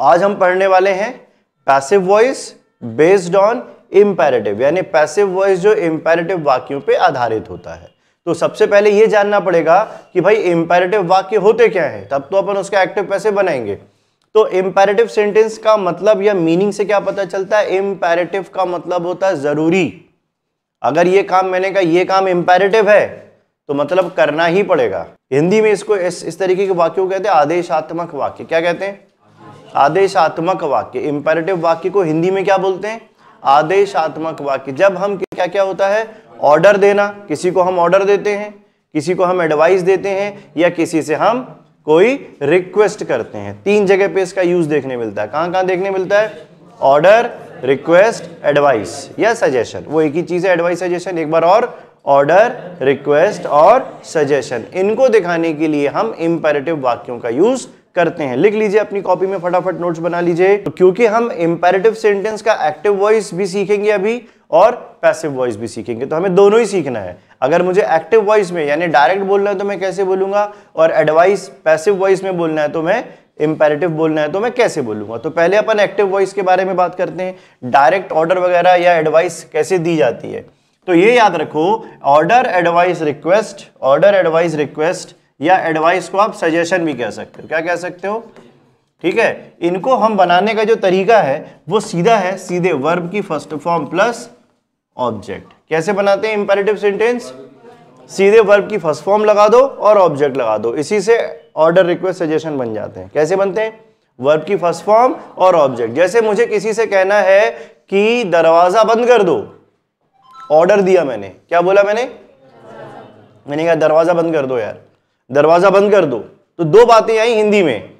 आज हम पढ़ने वाले हैं passive voice based on imperative यानी पैसिव वॉइस जो इम्पेरेटिव वाक्यों पे आधारित होता है तो सबसे पहले ये जानना पड़ेगा कि भाई इम्पेरेटिव वाक्य होते क्या हैं तब तो अपन उसका एक्टिव पैसे बनाएंगे तो इम्पेरेटिव सेंटेंस का मतलब या मीनिंग से क्या पता चलता है इम्पेरेटिव का मतलब होता है ज़रूरी अगर ये काम मैंने कहा ये काम इम्पेरेटिव है तो मतलब करना ही पड़ेगा हिंदी में इसको इस, इस तरीके के वाक्यों कहते हैं आदेशात्मक वाक्य क्या कहते हैं आदेशात्मक वाक्य इंपेरेटिव वाक्य को हिंदी में क्या बोलते हैं आदेशात्मक वाक्य जब हम क्या क्या होता है ऑर्डर देना किसी को हम ऑर्डर देते हैं किसी को हम एडवाइस देते हैं या किसी से हम कोई रिक्वेस्ट करते हैं तीन जगह पे इसका यूज देखने मिलता है कहां कहां देखने मिलता है ऑर्डर रिक्वेस्ट एडवाइस या सजेशन वो एक ही चीज़ है एडवाइस सजेशन एक बार और ऑर्डर रिक्वेस्ट और सजेशन इनको दिखाने के लिए हम इंपेरेटिव वाक्यों का यूज़ करते हैं लिख लीजिए अपनी कॉपी में फटाफट नोट्स बना लीजिए तो क्योंकि हम इंपेरेटिव सेंटेंस का एक्टिव वॉइस भी सीखेंगे अभी और पैसिव वॉइस भी सीखेंगे तो हमें दोनों ही सीखना है अगर मुझे एक्टिव वॉइस में यानी डायरेक्ट बोलना है तो मैं कैसे बोलूंगा और एडवाइस पैसिव वॉइस में बोलना है तो मैं इंपेरेटिव बोलना है तो मैं कैसे बोलूंगा तो पहले अपन एक्टिव वॉइस के बारे में बात करते हैं डायरेक्ट ऑर्डर वगैरह या एडवाइस कैसे दी जाती है तो ये याद रखो order advice request order advice request या एडवाइस को आप सजेशन भी कह सकते हो क्या कह सकते हो ठीक है इनको हम बनाने का जो तरीका है वो सीधा है सीधे वर्ब की फर्स्ट फॉर्म प्लस ऑब्जेक्ट कैसे बनाते हैं इंपेरेटिव सेंटेंस सीधे वर्ब की फर्स्ट फॉर्म लगा दो और ऑब्जेक्ट लगा दो इसी से ऑर्डर रिक्वेस्ट सजेशन बन जाते हैं कैसे बनते हैं वर्ब की फर्स्ट फॉर्म और ऑब्जेक्ट जैसे मुझे किसी से कहना है कि दरवाज़ा बंद कर दो ऑर्डर दिया मैंने क्या बोला मैंने मैंने कहा दरवाज़ा बंद कर दो यार दरवाजा बंद कर दो तो दो बातें आई हिंदी में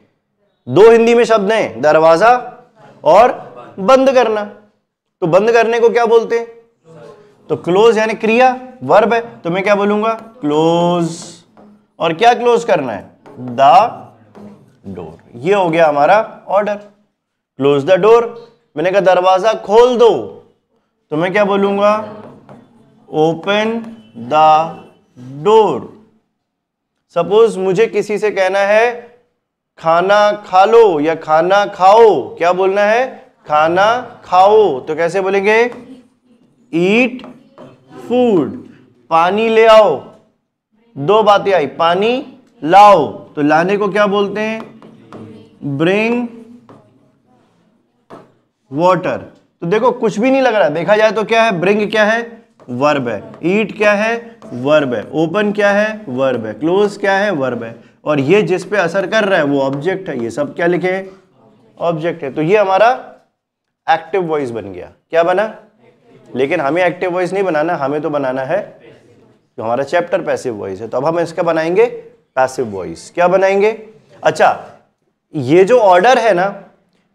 दो हिंदी में शब्द हैं दरवाजा और बंद करना तो बंद करने को क्या बोलते हैं तो क्लोज यानी क्रिया वर्ब है तो मैं क्या बोलूंगा क्लोज और क्या क्लोज करना है द डोर ये हो गया हमारा ऑर्डर क्लोज द डोर मैंने कहा दरवाजा खोल दो तो मैं क्या बोलूंगा ओपन द डोर सपोज मुझे किसी से कहना है खाना खा लो या खाना खाओ क्या बोलना है खाना खाओ तो कैसे बोलेंगे ईट फूड पानी ले आओ दो बातें आई पानी लाओ तो लाने को क्या बोलते हैं ब्रिंग वॉटर तो देखो कुछ भी नहीं लग रहा देखा जाए तो क्या है ब्रिंग क्या है वर्ब है ईट क्या है वर्ब है ओपन क्या है वर्ब है क्लोज क्या है वर्ब है और ये जिस पे असर कर रहा है वो ऑब्जेक्ट है ये सब क्या लिखे ऑब्जेक्ट है तो ये हमारा एक्टिव वॉइस बन गया क्या बना लेकिन हमें एक्टिव वॉइस नहीं बनाना हमें तो बनाना है जो हमारा चैप्टर पैसिव वॉइस है तो अब हम इसका बनाएंगे पैसिव वॉइस क्या बनाएंगे अच्छा ये जो ऑर्डर है ना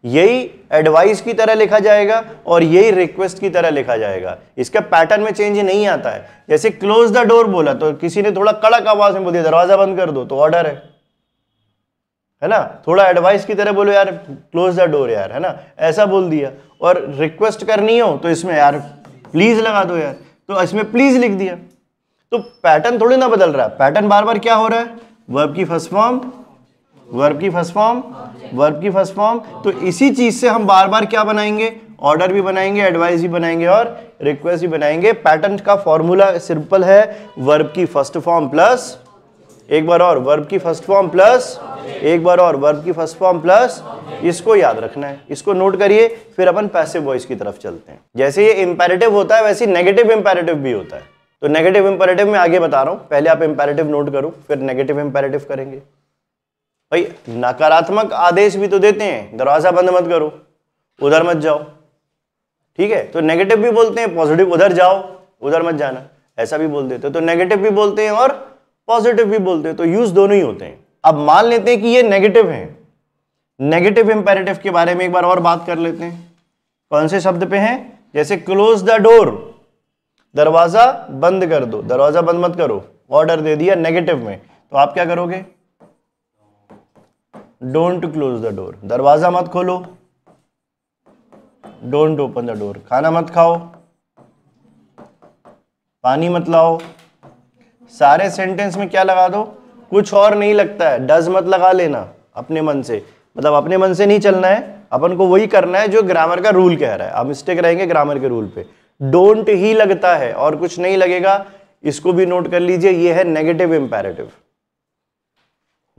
यही एडवाइस की तरह लिखा जाएगा और यही रिक्वेस्ट की तरह लिखा जाएगा इसका पैटर्न में चेंज नहीं आता है जैसे क्लोज द डोर बोला तो किसी ने थोड़ा कड़क आवाज में बोल दिया दरवाजा बंद कर दो तो ऑर्डर है है ना थोड़ा एडवाइस की तरह बोलो यार क्लोज द डोर यार है ना ऐसा बोल दिया और रिक्वेस्ट करनी हो तो इसमें यार प्लीज लगा दो यार तो इसमें प्लीज लिख दिया तो पैटर्न थोड़ी ना बदल रहा है पैटर्न बार बार क्या हो रहा है वर्ब की फर्स्ट फॉर्म वर्ब की फर्स्ट फॉर्म वर्ब की फर्स्ट फॉर्म तो इसी चीज़ से हम बार बार क्या बनाएंगे ऑर्डर भी बनाएंगे एडवाइस भी बनाएंगे और रिक्वेस्ट भी बनाएंगे पैटर्न का फॉर्मूला सिंपल है वर्ब की फर्स्ट फॉर्म प्लस एक बार और वर्ब की फर्स्ट फॉर्म प्लस एक बार और वर्ब की फर्स्ट फॉर्म प्लस इसको याद रखना है इसको नोट करिए फिर अपन पैसिव वॉइस की तरफ चलते हैं जैसे ये इंपेरेटिव होता है वैसे नेगेटिव इंपेरेटिव भी होता है तो नेगेटिव इंपेरेटिव में आगे बता रहा हूँ पहले आप इंपेरेटिव नोट करो फिर नेगेटिव इंपेरेटिव करेंगे भाई नकारात्मक आदेश भी तो देते हैं दरवाजा बंद मत करो उधर मत जाओ ठीक है तो नेगेटिव भी बोलते हैं पॉजिटिव उधर जाओ उधर मत जाना ऐसा भी बोल देते तो नेगेटिव भी बोलते हैं और पॉजिटिव भी बोलते हैं तो यूज दोनों ही होते हैं अब मान लेते हैं कि ये नेगेटिव है नेगेटिव इंपेरेटिव के बारे में एक बार और बात कर लेते हैं कौन से शब्द पे हैं जैसे क्लोज द डोर दरवाजा बंद कर दो दरवाजा बंद मत करो ऑर्डर दे दिया नेगेटिव में तो आप क्या करोगे डोंट क्लोज द डोर दरवाजा मत खोलो डोंट ओपन द डोर खाना मत खाओ पानी मत लाओ सारे सेंटेंस में क्या लगा दो कुछ और नहीं लगता है डज मत लगा लेना अपने मन से मतलब अपने मन से नहीं चलना है अपन को वही करना है जो ग्रामर का रूल कह रहा है आप मिस्टेक रहेंगे ग्रामर के रूल पे डोंट ही लगता है और कुछ नहीं लगेगा इसको भी नोट कर लीजिए ये है नेगेटिव इंपेरेटिव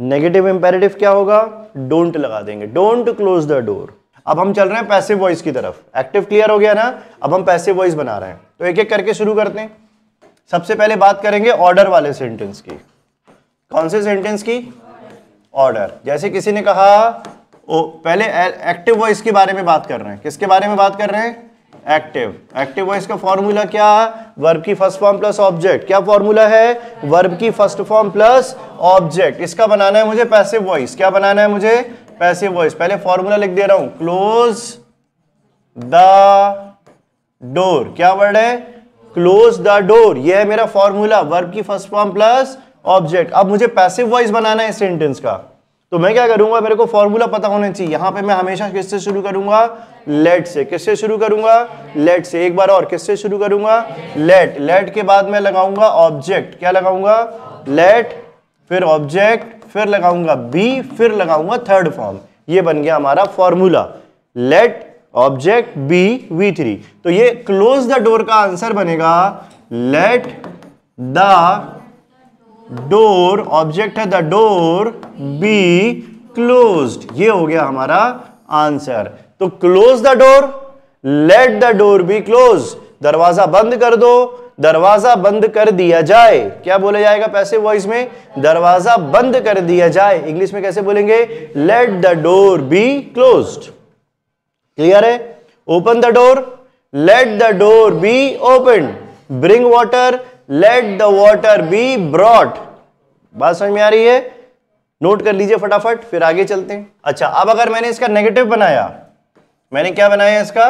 नेगेटिव इंपेरेटिव क्या होगा डोंट लगा देंगे डोंट क्लोज द डोर अब हम चल रहे हैं पैसिव वॉइस की तरफ एक्टिव क्लियर हो गया ना अब हम पैसिव वॉइस बना रहे हैं तो एक एक करके शुरू करते हैं सबसे पहले बात करेंगे ऑर्डर वाले सेंटेंस की कौन से सेंटेंस की ऑर्डर जैसे किसी ने कहा ओ, पहले एक्टिव वॉइस के बारे में बात कर रहे हैं किसके बारे में बात कर रहे हैं एक्टिव एक्टिव वॉइस का फॉर्मूला क्या है वर्ब की फर्स्ट फॉर्म प्लस ऑब्जेक्ट क्या फॉर्मूला है वर्ब की फर्स्ट फॉर्म प्लस ऑब्जेक्ट इसका बनाना है मुझे पैसिव वॉइस क्या बनाना है मुझे पैसिव वॉइस पहले फॉर्मूला लिख दे रहा हूं क्लोज द डोर क्या वर्ड है क्लोज द डोर यह है मेरा फॉर्मूला वर्ब की फर्स्ट फॉर्म प्लस ऑब्जेक्ट अब मुझे पैसिव वॉइस बनाना है सेंटेंस का तो मैं क्या करूंगा मेरे को फॉर्मूला पता होना चाहिए यहां पे मैं हमेशा किससे शुरू करूंगा लेट से किससे शुरू करूंगा लेट से एक बार और किससे शुरू करूंगा लेट लेट के बाद मैं लगाऊंगा ऑब्जेक्ट क्या लगाऊंगा लेट फिर ऑब्जेक्ट फिर लगाऊंगा बी फिर लगाऊंगा थर्ड फॉर्म ये बन गया हमारा formula let object be V three तो ये क्लोज द डोर का आंसर बनेगा लेट द डोर ऑब्जेक्ट है द डोर बी क्लोज्ड ये हो गया हमारा आंसर तो close the door let the door be close दरवाजा बंद कर दो दरवाजा बंद कर दिया जाए क्या बोला जाएगा पैसे वॉइस में दरवाजा बंद कर दिया जाए इंग्लिश में कैसे बोलेंगे let the door be close clear है open the door let the door be open bring water let the water be brought बात समझ में आ रही है नोट कर लीजिए फटाफट फिर आगे चलते हैं अच्छा अब अगर मैंने इसका नेगेटिव बनाया मैंने क्या बनाया इसका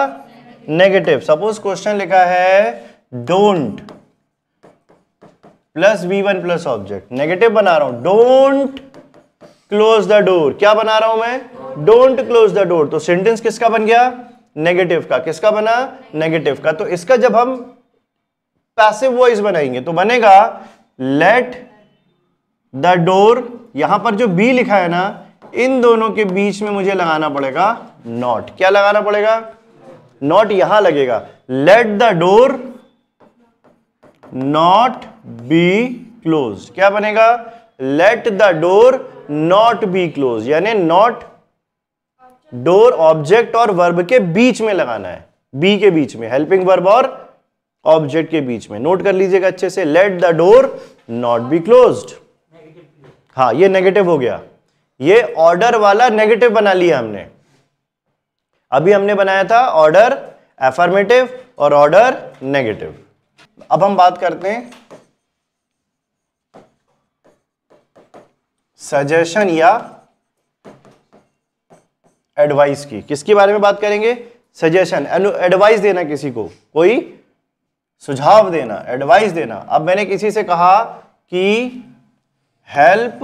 नेगेटिव सपोज क्वेश्चन लिखा है don't plus V one plus object negative बना रहा हूं डोंट क्लोज द डोर क्या बना रहा हूं मैं डोंट क्लोज द डोर तो सेंटेंस किसका बन गया नेगेटिव का किसका बना नेगेटिव का तो इसका जब हम पैसिव वॉइस बनाएंगे तो बनेगा लेट द डोर यहां पर जो बी लिखा है ना इन दोनों के बीच में मुझे लगाना पड़ेगा नॉट क्या लगाना पड़ेगा नॉट यहां लगेगा let the door not be close क्या बनेगा let the door not be close यानी नॉट डोर ऑब्जेक्ट और वर्ब के बीच में लगाना है बी के बीच में हेल्पिंग वर्ब और ऑब्जेक्ट के बीच में नोट कर लीजिएगा अच्छे से let the door not be close हाँ ये नेगेटिव हो गया ये ऑर्डर वाला नेगेटिव बना लिया हमने अभी हमने बनाया था ऑर्डर एफर्मेटिव और ऑर्डर नेगेटिव अब हम बात करते हैं सजेशन या एडवाइस की किसके बारे में बात करेंगे सजेशन एडवाइस देना किसी को कोई सुझाव देना एडवाइस देना अब मैंने किसी से कहा कि हेल्प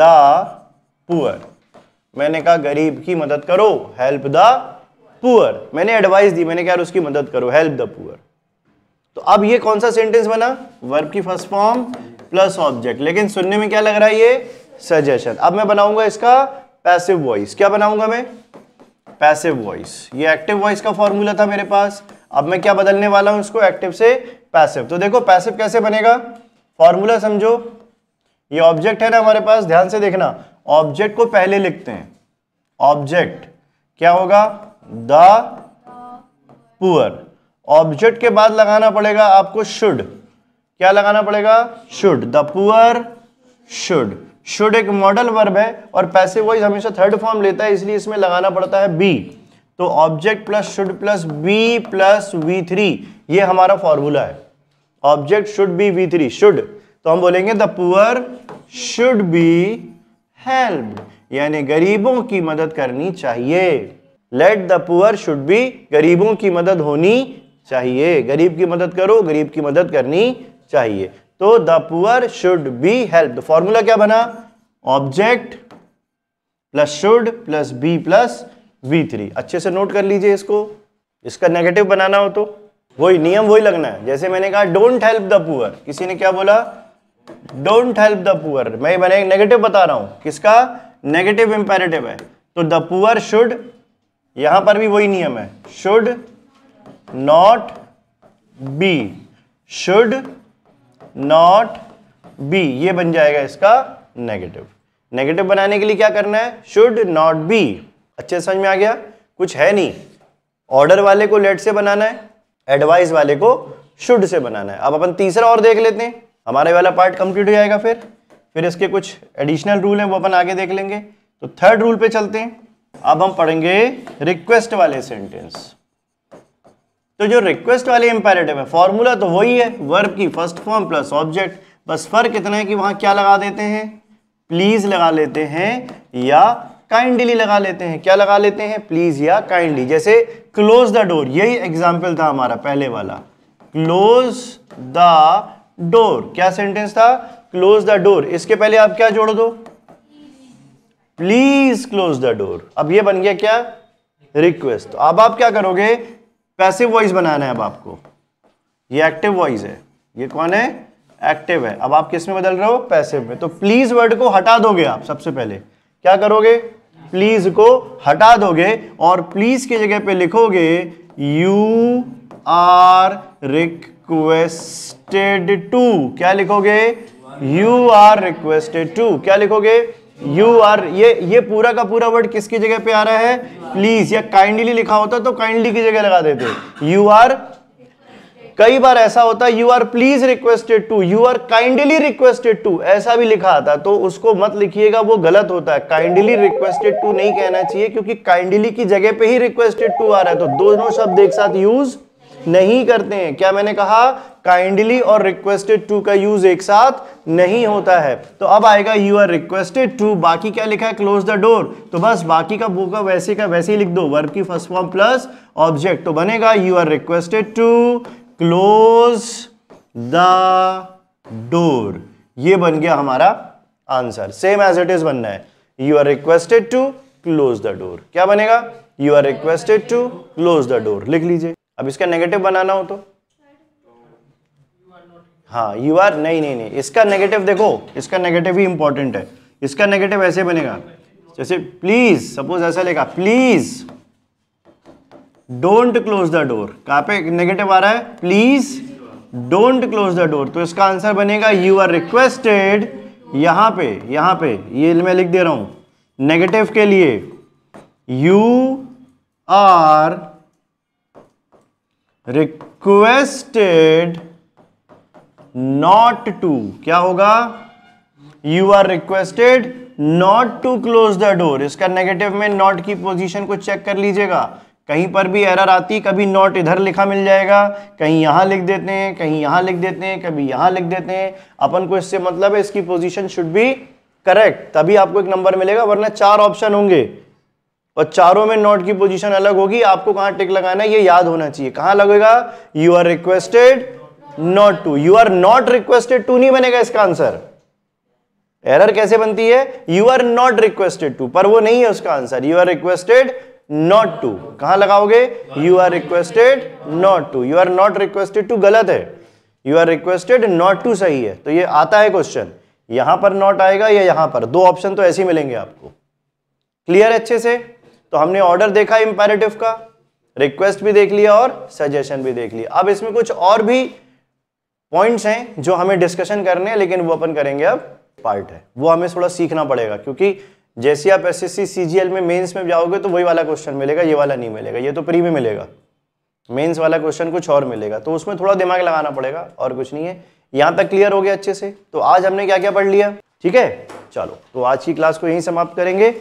द पुअर मैंने कहा गरीब की मदद करो हेल्प द पुअर मैंने एडवाइस दी मैंने कहा यार उसकी मदद करो हेल्प द पुअर तो अब ये कौन सा सेंटेंस बना वर्ब की फर्स्ट फॉर्म प्लस ऑब्जेक्ट लेकिन सुनने में क्या लग रहा है ये सजेशन अब मैं बनाऊंगा इसका पैसिव वॉइस क्या बनाऊंगा मैं पैसिव वॉइस ये एक्टिव वॉइस का फॉर्मूला था मेरे पास अब मैं क्या बदलने वाला हूं इसको एक्टिव से पैसिव तो देखो पैसिव कैसे बनेगा फॉर्मूला समझो ये ऑब्जेक्ट है ना हमारे पास ध्यान से देखना ऑब्जेक्ट को पहले लिखते हैं ऑब्जेक्ट क्या होगा द पुअर ऑब्जेक्ट के बाद लगाना पड़ेगा आपको शुड क्या लगाना पड़ेगा should the poor should should एक मॉडल वर्ब है और पैसे वाइज हमेशा थर्ड फॉर्म लेता है इसलिए इसमें लगाना पड़ता है बी तो object plus should plus be plus V three ये हमारा फॉर्मूला है object should be V three should तो हम बोलेंगे the poor should be help यानी गरीबों की मदद करनी चाहिए let the poor should be गरीबों की मदद होनी चाहिए गरीब की मदद करो गरीब की मदद करनी चाहिए तो the poor should be help formula क्या बना object plus should plus be plus v3 अच्छे से नोट कर लीजिए इसको इसका नेगेटिव बनाना हो तो वही नियम वही लगना है जैसे मैंने कहा डोंट हेल्प द पुअर किसी ने क्या बोला डोंट हेल्प द पुअर मैं मैंने नेगेटिव बता रहा हूं किसका नेगेटिव इंपेरेटिव है तो द पुअर शुड यहां पर भी वही नियम है should not be should not be ये बन जाएगा इसका नेगेटिव नेगेटिव बनाने के लिए क्या करना है शुड नॉट बी अच्छे समझ में आ गया कुछ है नहीं ऑर्डर वाले को लेट से बनाना है एडवाइस वाले को शुड से बनाना है अब अपन तीसरा और देख लेते हैं हमारे वाला पार्ट कंप्लीट हो जाएगा फिर फिर इसके कुछ एडिशनल रूल हैं वो अपन आगे देख लेंगे तो थर्ड रूल पे चलते हैं अब हम पढ़ेंगे रिक्वेस्ट वाले सेंटेंस तो जो रिक्वेस्ट वाले इंपेरेटिव है फॉर्मूला तो वही है वर्ब की फर्स्ट फॉर्म प्लस ऑब्जेक्ट बस फर्क इतना है कि वहां क्या लगा देते हैं प्लीज लगा लेते हैं या काइंडली लगा लेते हैं क्या लगा लेते हैं प्लीज या काइंडली जैसे क्लोज द डोर यही एग्जाम्पल था हमारा पहले वाला क्लोज द डोर क्या सेंटेंस था क्लोज द डोर इसके पहले आप क्या जोड़ दो प्लीज क्लोज द डोर अब ये बन गया क्या रिक्वेस्ट तो अब आप क्या करोगे पैसिव वॉइस बनाना है अब आपको ये एक्टिव वॉइस है ये कौन है एक्टिव है अब आप किस में बदल रहे हो पैसिव में तो प्लीज वर्ड को हटा दोगे आप सबसे पहले क्या करोगे प्लीज को हटा दोगे और प्लीज की जगह पे लिखोगे यू आर रिक्वेस्टेड टू क्या लिखोगे यू आर रिक्वेस्टेड टू क्या लिखोगे यू आर ये ये पूरा का पूरा वर्ड किसकी जगह पे आ रहा है प्लीज या काइंडली लिखा होता तो काइंडली की जगह लगा देते यू आर कई बार ऐसा होता है you are please requested to you are kindly requested to ऐसा भी लिखा आता तो उसको मत लिखिएगा वो गलत होता है काइंडली रिक्वेस्टेड टू नहीं कहना चाहिए क्योंकि काइंडली की जगह पे ही रिक्वेस्टेड टू आ रहा है तो दोनों शब्द एक साथ यूज नहीं करते हैं क्या मैंने कहा काइंडली और रिक्वेस्टेड टू का यूज एक साथ नहीं होता है तो अब आएगा यू आर रिक्वेस्टेड टू बाकी क्या लिखा है क्लोज द डोर तो बस बाकी का वो का वैसे का वैसे ही लिख दो वर्ब की फर्स्ट फॉर्म प्लस ऑब्जेक्ट तो बनेगा you are requested to close the door ये बन गया हमारा answer same as it is बनना है you are requested to close the door क्या बनेगा you are requested to close the door लिख लीजिए अब इसका नेगेटिव बनाना हो तो हाँ यू आर नहीं नहीं नहीं इसका नेगेटिव देखो इसका नेगेटिव ही इंपॉर्टेंट है इसका नेगेटिव ऐसे बनेगा जैसे प्लीज सपोज ऐसा लेगा please don't close the door कहां पे नेगेटिव आ रहा है please don't close the door तो इसका आंसर बनेगा यू आर रिक्वेस्टेड यहां पे यहां पे ये मैं लिख दे रहा हूं नेगेटिव के लिए you are requested not to क्या होगा you are requested not to close the door इसका नेगेटिव में नॉट की पोजिशन को चेक कर लीजिएगा कहीं पर भी एरर आती कभी नॉट इधर लिखा मिल जाएगा कहीं यहाँ लिख देते हैं कहीं यहाँ लिख देते हैं कभी यहाँ लिख देते हैं अपन को इससे मतलब है इसकी पोजीशन शुड बी करेक्ट तभी आपको एक नंबर मिलेगा वरना चार ऑप्शन होंगे और चारों में नॉट की पोजीशन अलग होगी आपको कहाँ टिक लगाना है ये याद होना चाहिए कहाँ लगेगा you are requested not to you are not requested to नहीं बनेगा इसका आंसर एरर कैसे बनती है you are not requested to पर वो नहीं है उसका answer you are requested not to कहा लगाओगे you are requested not to you are not requested to गलत है you are requested not to सही है तो ये आता है क्वेश्चन यहां पर नॉट आएगा या यहां पर दो ऑप्शन तो ऐसे ही मिलेंगे आपको क्लियर अच्छे से तो हमने ऑर्डर देखा इंपेरेटिव का रिक्वेस्ट भी देख लिया और सजेशन भी देख लिया अब इसमें कुछ और भी पॉइंट्स हैं जो हमें डिस्कशन करने हैं लेकिन वो अपन करेंगे अब पार्ट है वो हमें थोड़ा सीखना पड़ेगा क्योंकि जैसे आप एस एस सी में मेंस में जाओगे तो वही वाला क्वेश्चन मिलेगा ये वाला नहीं मिलेगा ये तो प्री में मिलेगा मेंस वाला क्वेश्चन कुछ और मिलेगा तो उसमें थोड़ा दिमाग लगाना पड़ेगा और कुछ नहीं है यहाँ तक क्लियर हो गया अच्छे से तो आज हमने क्या क्या पढ़ लिया ठीक है चलो तो आज की क्लास को यहीं समाप्त करेंगे